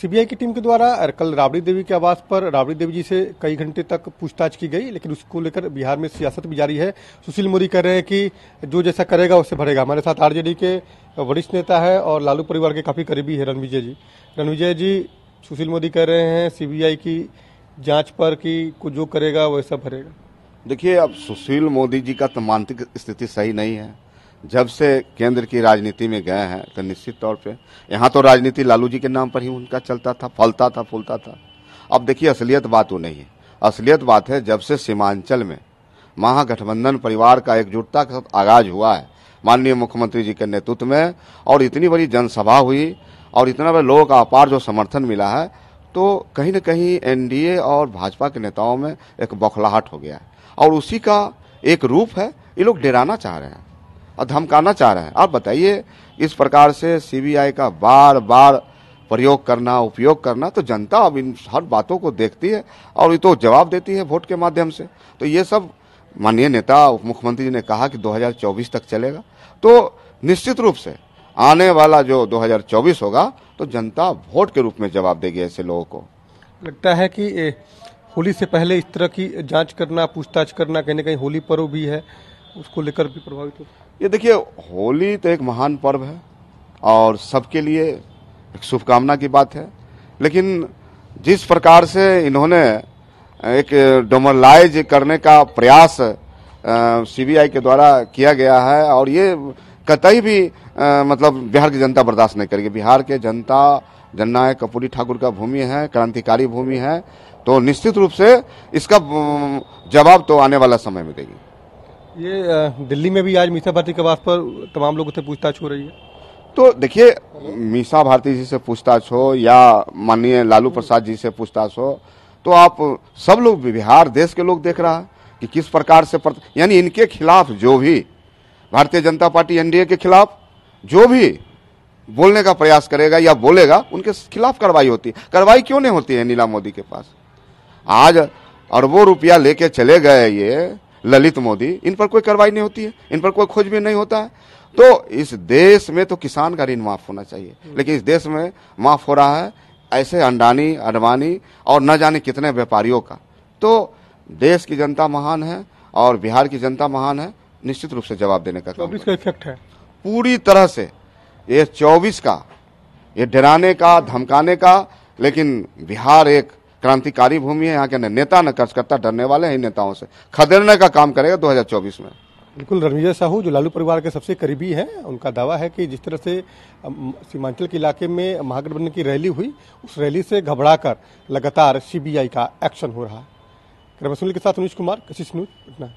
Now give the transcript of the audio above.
CBI की team के द्वारा कल राबड़ी देवी के आवास पर राबड़ी देवी जी से कई घंटे तक पूछताछ की गई लेकिन उसको लेकर बिहार में सियासत भी जारी है सुशील मोदी कह रहे हैं कि जो जैसा करेगा उसे भरेगा हमारे साथ आरजेडी के वरिष्ठ नेता है और लालू परिवार के काफ़ी करीबी है रणविजय जी रणविजय जी सुशील मोदी कह रहे हैं सीबीआई की जाँच पर कि जो करेगा वैसा भरेगा देखिए अब सुशील मोदी जी का तो मानसिक स्थिति सही नहीं है जब से केंद्र की राजनीति में गए हैं तो निश्चित तौर पे यहाँ तो राजनीति लालू जी के नाम पर ही उनका चलता था फलता था फूलता था अब देखिए असलियत बात वो तो नहीं है असलियत बात है जब से सीमांचल में महागठबंधन परिवार का एकजुटता के साथ आगाज हुआ है माननीय मुख्यमंत्री जी के नेतृत्व में और इतनी बड़ी जनसभा हुई और इतना बड़े लोगों का अपार जो समर्थन मिला है तो कहीं ना कहीं एनडीए और भाजपा के नेताओं में एक बौखलाहट हो गया है और उसी का एक रूप है ये लोग डराना चाह रहे हैं धमकाना चाह रहा है आप बताइए इस प्रकार से सीबीआई का बार बार प्रयोग करना उपयोग करना तो जनता अब इन हर बातों को देखती है और ये तो जवाब देती है वोट के माध्यम से तो ये सब माननीय नेता उप मुख्यमंत्री जी ने कहा कि 2024 तक चलेगा तो निश्चित रूप से आने वाला जो 2024 होगा तो जनता वोट के रूप में जवाब देगी ऐसे लोगों को लगता है कि होली से पहले इस तरह की जांच करना पूछताछ करना कहीं ना कहीं होली पर्व भी है उसको लेकर भी प्रभावित हो ये देखिए होली तो एक महान पर्व है और सबके लिए एक शुभकामना की बात है लेकिन जिस प्रकार से इन्होंने एक डोमलाइज करने का प्रयास सीबीआई के द्वारा किया गया है और ये कतई भी आ, मतलब बिहार की जनता बर्दाश्त नहीं करेगी बिहार के जनता जननायक कपूरी ठाकुर का भूमि है क्रांतिकारी भूमि है तो निश्चित रूप से इसका जवाब तो आने वाला समय में देगी ये दिल्ली में भी आज मीसा भारती के वास पर तमाम लोगों से पूछताछ हो रही है तो देखिए मीसा भारती जी से पूछताछ हो या माननीय लालू प्रसाद जी से पूछताछ हो तो आप सब लोग बिहार देश के लोग देख रहा है कि किस प्रकार से प्रत... यानी इनके खिलाफ जो भी भारतीय जनता पार्टी एनडीए के खिलाफ जो भी बोलने का प्रयास करेगा या बोलेगा उनके खिलाफ कार्रवाई होती है कार्रवाई क्यों नहीं होती है नीला मोदी के पास आज अरबों रुपया लेके चले गए ये ललित मोदी इन पर कोई कार्रवाई नहीं होती है इन पर कोई खोज भी नहीं होता है तो इस देश में तो किसान का ऋण माफ होना चाहिए लेकिन इस देश में माफ हो रहा है ऐसे अंडानी अडवानी और न जाने कितने व्यापारियों का तो देश की जनता महान है और बिहार की जनता महान है निश्चित रूप से जवाब देने का चौबीस का इफेक्ट है पूरी तरह से ये चौबीस का ये डराने का धमकाने का लेकिन बिहार एक क्रांतिकारी भूमि है यहाँ के नेता न कर्जकर्ता डरने वाले हैं नेताओं से खदेड़ने का काम करेगा 2024 में बिल्कुल रणविजय साहू जो लालू परिवार के सबसे करीबी हैं उनका दावा है कि जिस तरह से सीमांचल के इलाके में महागठबंधन की रैली हुई उस रैली से घबराकर लगातार सीबीआई का एक्शन हो रहा है के साथ अनुज कुमार कशिश न्यूज पटना